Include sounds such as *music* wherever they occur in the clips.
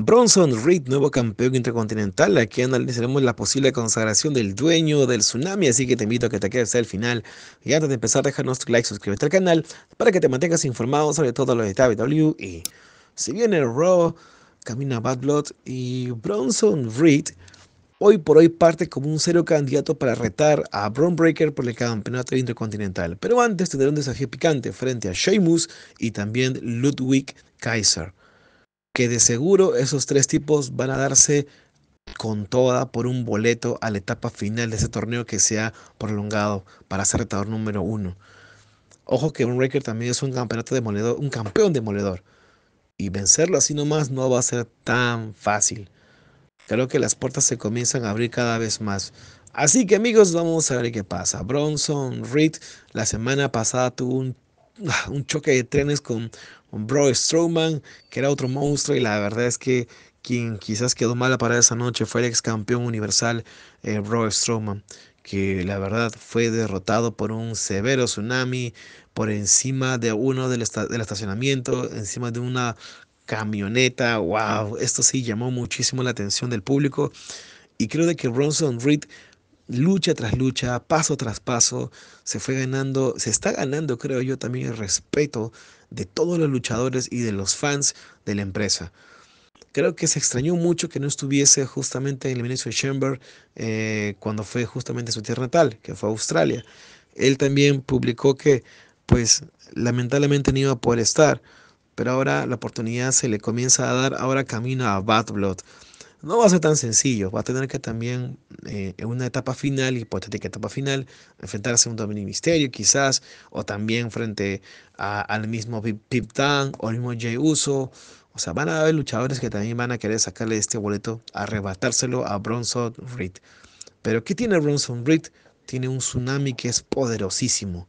Bronson Reed, nuevo campeón intercontinental. Aquí analizaremos la posible consagración del dueño del tsunami, así que te invito a que te quedes hasta el final. Y antes de empezar, déjanos tu like, suscríbete al canal para que te mantengas informado sobre todo lo de WWE. Y si viene el Raw, camina Bad Blood y Bronson Reed, hoy por hoy parte como un cero candidato para retar a Braun Breaker por el campeonato intercontinental. Pero antes tendrá un desafío picante frente a Sheamus y también Ludwig Kaiser que de seguro esos tres tipos van a darse con toda por un boleto a la etapa final de ese torneo que se ha prolongado para ser retador número uno. Ojo que un Raker también es un campeonato demoledor, un campeón demoledor. Y vencerlo así nomás no va a ser tan fácil. Creo que las puertas se comienzan a abrir cada vez más. Así que amigos, vamos a ver qué pasa. Bronson Reed la semana pasada tuvo un *laughs* un choque de trenes con, Bro Strowman, que era otro monstruo, y la verdad es que quien quizás quedó mala para esa noche fue el ex campeón universal eh, Bro Strowman, que la verdad fue derrotado por un severo tsunami por encima de uno del, del estacionamiento, encima de una camioneta. ¡Wow! Esto sí llamó muchísimo la atención del público. Y creo de que Bronson Reed lucha tras lucha, paso tras paso, se fue ganando, se está ganando, creo yo, también el respeto de todos los luchadores y de los fans de la empresa. Creo que se extrañó mucho que no estuviese justamente en el de Chamber eh, cuando fue justamente a su tierra natal, que fue Australia. Él también publicó que, pues, lamentablemente no iba a poder estar, pero ahora la oportunidad se le comienza a dar, ahora camina a Bad Blood. No va a ser tan sencillo, va a tener que también eh, en una etapa final, hipotética etapa final, enfrentarse a un dominio misterio quizás, o también frente al mismo Pip Tan o al mismo Jay Uso. O sea, van a haber luchadores que también van a querer sacarle este boleto, arrebatárselo a Bronson Reed. Pero ¿qué tiene Bronson Reed? Tiene un tsunami que es poderosísimo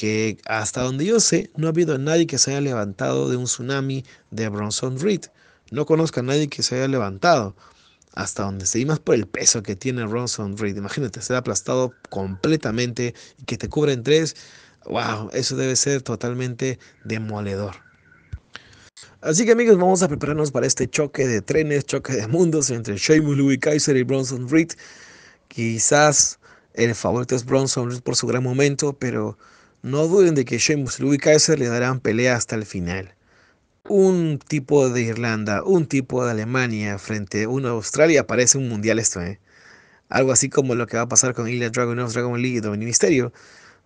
que hasta donde yo sé no ha habido nadie que se haya levantado de un tsunami de Bronson Reed. No conozca a nadie que se haya levantado hasta donde se y más por el peso que tiene Bronson Reed. Imagínate, ha aplastado completamente y que te cubren tres. Wow, eso debe ser totalmente demoledor. Así que amigos, vamos a prepararnos para este choque de trenes, choque de mundos entre Sheamus, Louis Kaiser y Bronson Reed. Quizás el favorito es Bronson Reed por su gran momento, pero no duden de que Sheamus y Louis Kaiser le darán pelea hasta el final un tipo de Irlanda, un tipo de Alemania frente a una Australia, parece un mundial esto, ¿eh? Algo así como lo que va a pasar con Ilya Dragunov, Dragon League y Dominio Misterio.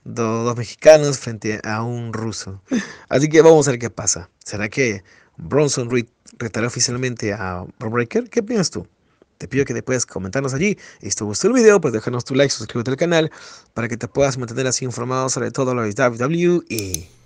dos mexicanos frente a un ruso. Así que vamos a ver qué pasa. ¿Será que Bronson Reed retará oficialmente a Rob Breaker? ¿Qué piensas tú? Te pido que te puedas comentarnos allí. si te gustó el video, pues déjanos tu like, suscríbete al canal para que te puedas mantener así informado sobre todo lo de WWE.